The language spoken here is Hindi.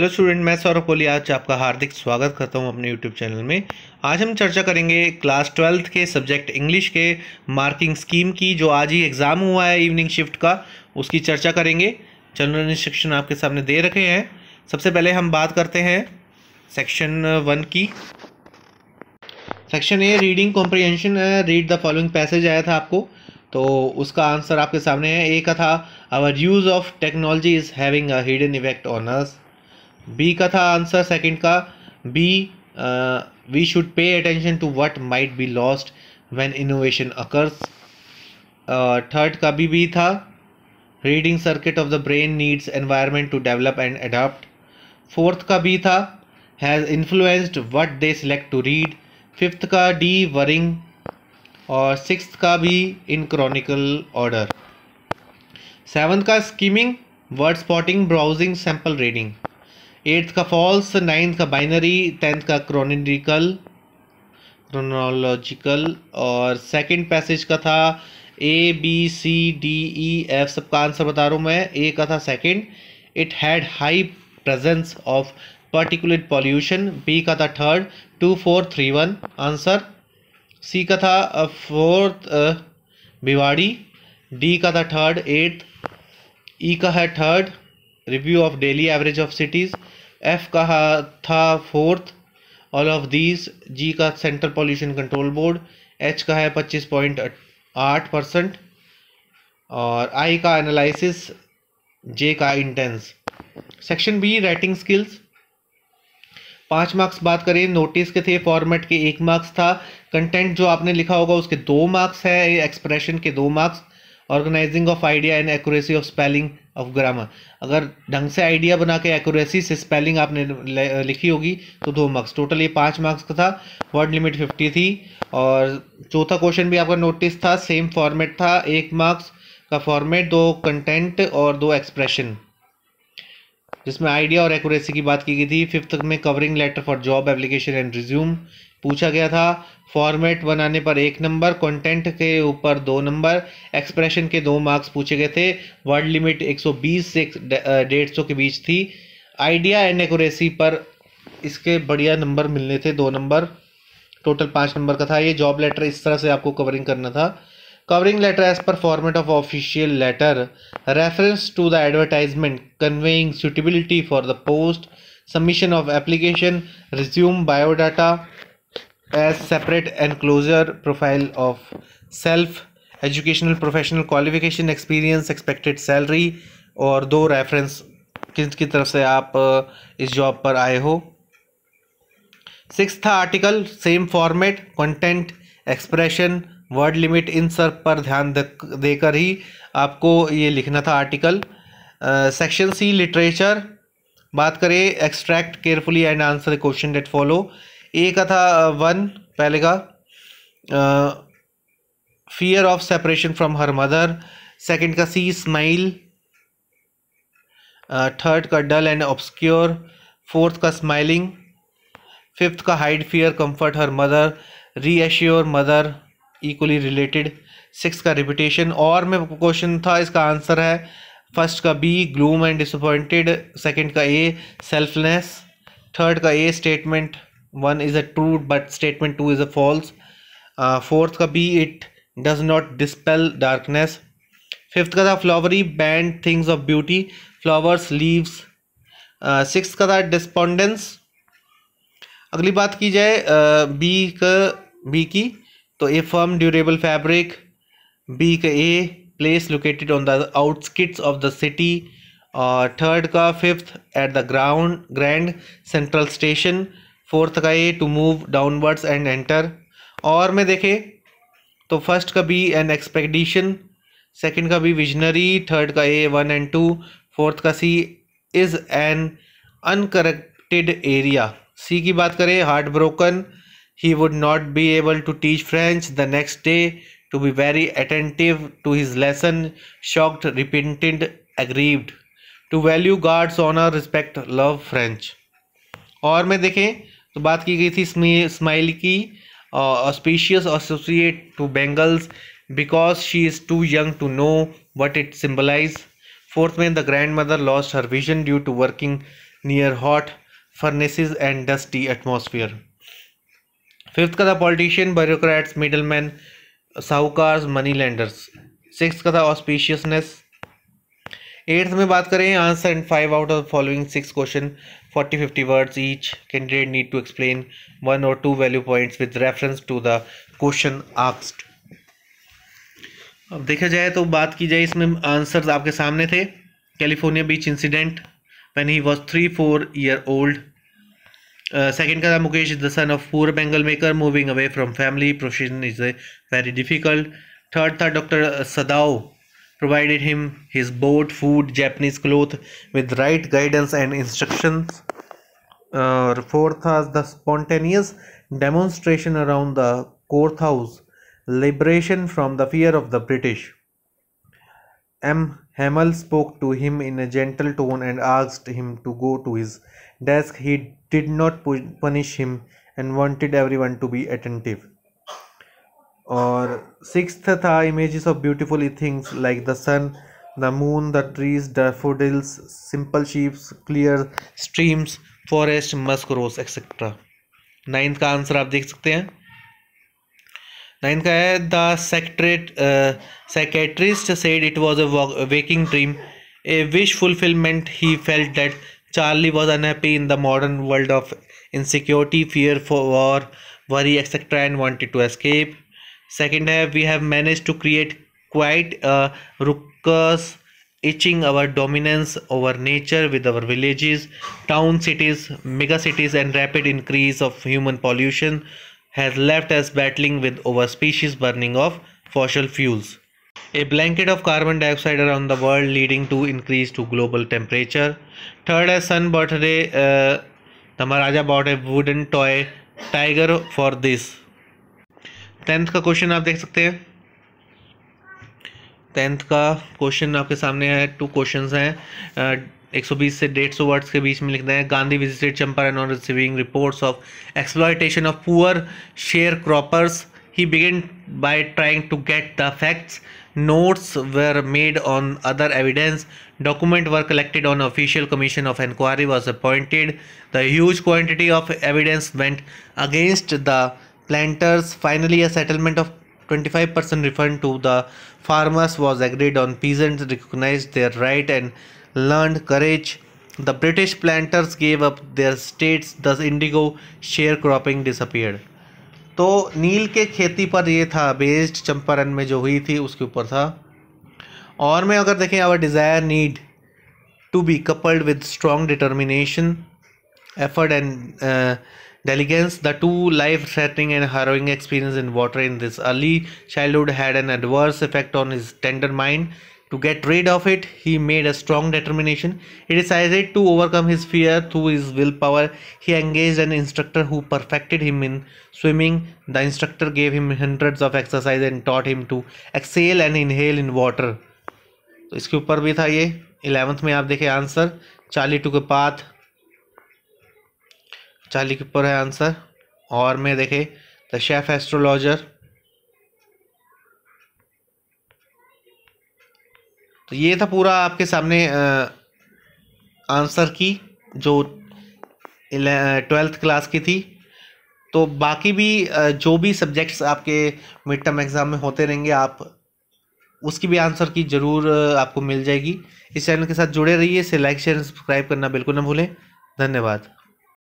हेलो स्टूडेंट मैं सौरभ कोहली आज आपका हार्दिक स्वागत करता हूं अपने यूट्यूब चैनल में आज हम चर्चा करेंगे क्लास ट्वेल्थ के सब्जेक्ट इंग्लिश के मार्किंग स्कीम की जो आज ही एग्ज़ाम हुआ है इवनिंग शिफ्ट का उसकी चर्चा करेंगे जनरल इंस्ट्रक्शन आपके सामने दे रखे हैं सबसे पहले हम बात करते हैं सेक्शन वन की section A reading comprehension read the following passage आया था आपको तो उसका आंसर आपके सामने है ए का था our use of technology is having a hidden effect on us B का था आंसर सेकंड का B we should pay attention to what might be lost when innovation occurs third का भी बी था reading circuit of the brain needs environment to develop and adapt fourth का बी था has influenced what they select to read fifth का डी वरिंग और सिक्स का भी इन क्रॉनिकल ऑर्डर सेवन का skimming word spotting browsing sample reading eighth का फॉल्स नाइन्थ का बाइनरी टेंथ का क्रोनिकल क्रोनोलॉजिकल और सेकंड पैसेज का था A B C D E F सबका आंसर बता रहा हूँ मैं ए का था second it had high presence of particular pollution B का था third two four three one answer C का था फोर्थ भिवाड़ी डी का था थर्ड एट्थ ई का है third review of daily average of cities F का था fourth all of these G का Central Pollution Control Board H का है पच्चीस पॉइंट आठ परसेंट और आई का एनालिसिस जे का intense section B writing skills पाँच मार्क्स बात करें नोटिस के थे फॉर्मेट के एक मार्क्स था कंटेंट जो आपने लिखा होगा उसके दो मार्क्स है एक्सप्रेशन के दो marks organising of idea and accuracy of spelling of grammar अगर ढंग से आइडिया बना के एक्यूरेसी से स्पेलिंग आपने लिखी होगी तो दो मार्क्स टोटल ये पाँच मार्क्स का था वर्ड लिमिट फिफ्टी थी और चौथा क्वेश्चन भी आपका नोटिस था सेम फॉर्मेट था एक मार्क्स का फॉर्मेट दो कंटेंट और दो एक्सप्रेशन जिसमें आइडिया और एक्यूरेसी की बात की गई थी फिफ्थ में covering letter for job application and resume पूछा गया था फॉर्मेट बनाने पर एक नंबर कंटेंट के ऊपर दो नंबर एक्सप्रेशन के दो मार्क्स पूछे गए थे वर्ड लिमिट 120 से डेढ़ सौ के बीच थी आइडिया एंड एकोरेसी पर इसके बढ़िया नंबर मिलने थे दो नंबर टोटल पाँच नंबर का था ये जॉब लेटर इस तरह से आपको कवरिंग करना था covering letter as per format of official letter reference to the advertisement conveying suitability for the post submission of application resume biodata as separate enclosure profile of self educational professional qualification experience expected salary और दो रेफरेंस किस की तरफ से आप uh, इस जॉब पर आए हो six article same format content expression word limit इन सब पर ध्यान देकर ही आपको ये लिखना था आर्टिकल सेक्शन सी लिटरेचर बात करें extract carefully and answer question that follow A का था वन uh, पहले का fear of separation from her mother second का सी स्माइल थर्ड का डल एंड ऑब्सक्योर फोर्थ का स्माइलिंग फिफ्थ का hide fear comfort her mother reassure mother equally related six का रिपीटेशन और में क्वेश्चन था इसका आंसर है फर्स्ट का B gloom and disappointed second का ए सेल्फलेस थर्ड का ए statement one is a true but statement two is a false fourth का B it does not dispel darkness fifth का था flowery band things of beauty flowers leaves six का था डिस्पोंडेंस अगली बात की जाए बी uh, का बी की तो A firm durable fabric B का A place located on the outskirts of the city और थर्ड का fifth at the ground Grand Central Station fourth का A to move downwards and enter और में देखें तो फर्स्ट का बी एन एक्सपेक्टेशन सेकंड का बी विजनरी थर्ड का A one and two fourth का C is an uncorrected area C की बात करें heart broken he would not be able to teach French the next day to be very attentive to his lesson shocked repented aggrieved to value guards honour respect love French और में देखें तो बात की गई थी स्माइल की auspicious associate to bangles because she is too young to know what it symbolise fourth में the grandmother lost her vision due to working near hot furnaces and dusty atmosphere fifth का था पॉलिटिशियन ब्यूरोक्रेट्स मिडल मैन साहूकार मनी लैंडर्स सिक्स का था ऑस्पिशियसनेस एट्थ में बात करें answer and five out of following six question 40 50 words each candidate need to explain one or two value points with reference to the question asked अब देखा जाए तो बात की जाए इसमें आंसर्स आपके सामने थे California beach incident when he was three four year old second का था Mukesh is the son of poor bangle maker moving away from family profession is very difficult third था doctor Sadao uh, provided him his board, food, Japanese cloth with right guidance and instructions. Uh, fourth was the spontaneous demonstration around the courthouse, liberation from the fear of the British. M. Hamel spoke to him in a gentle tone and asked him to go to his desk. He did not punish him and wanted everyone to be attentive. और सिक्स था images of beautiful things like the sun the moon the trees daffodils simple sheeps clear streams forest musk roses etcetera ninth का आंसर आप देख सकते हैं नाइन्थ का है the secret secretarist said it was a waking dream a wish fulfilment he felt that Charlie was unhappy in the modern world of insecurity fear for war worry etcetera and wanted to escape second half uh, we have managed to create quite a ruckus etching our dominance over nature with our villages town cities mega cities and rapid increase of human pollution has left us battling with species burning of fossil fuels a blanket of carbon dioxide around the world leading to increase to global temperature third as sun birthday uh, the maharaja bought a wooden toy tiger for this tenth का क्वेश्चन आप देख सकते हैं टेंथ का क्वेश्चन आपके सामने है टू क्वेश्चंस हैं 120 से डेढ़ सौ वर्ड्स के बीच में लिखना है Gandhi visited Champaran on receiving reports of exploitation of poor sharecroppers he begin by trying to get the facts notes were made on other evidence document were collected on official commission of enquiry was appointed the huge quantity of evidence went against the planters. Finally, a settlement of 25% refund to the farmers was agreed on. Peasants recognized their right and learned courage. The British planters gave up their states, thus indigo sharecropping disappeared. तो नील के खेती पर ये था बेस्ड चंपारण में जो हुई थी उसके ऊपर था और मैं अगर देखें our desire need to be coupled with strong determination effort and Deligence. the two life-threatening and harrowing experience in water in this early childhood had an adverse effect on his tender mind. To get rid of it, he made a strong determination. He decided to overcome his fear through his willpower. He engaged an instructor who perfected him in swimming. The instructor gave him hundreds of exercises and taught him to exhale and inhale in water. तो इसके ऊपर भी था ये इलेवंथ में आप देखें आंसर चार्ली टू के चालीपुर है आंसर और में देखे द शेफ एस्ट्रोलॉजर तो ये था पूरा आपके सामने आ, आंसर की जो ट्वेल्थ क्लास की थी तो बाकी भी जो भी सब्जेक्ट्स आपके मिड टर्म एग्ज़ाम में होते रहेंगे आप उसकी भी आंसर की ज़रूर आपको मिल जाएगी इस चैनल के साथ जुड़े रहिए इसे लाइक शेयर सब्सक्राइब करना बिल्कुल ना भूलें धन्यवाद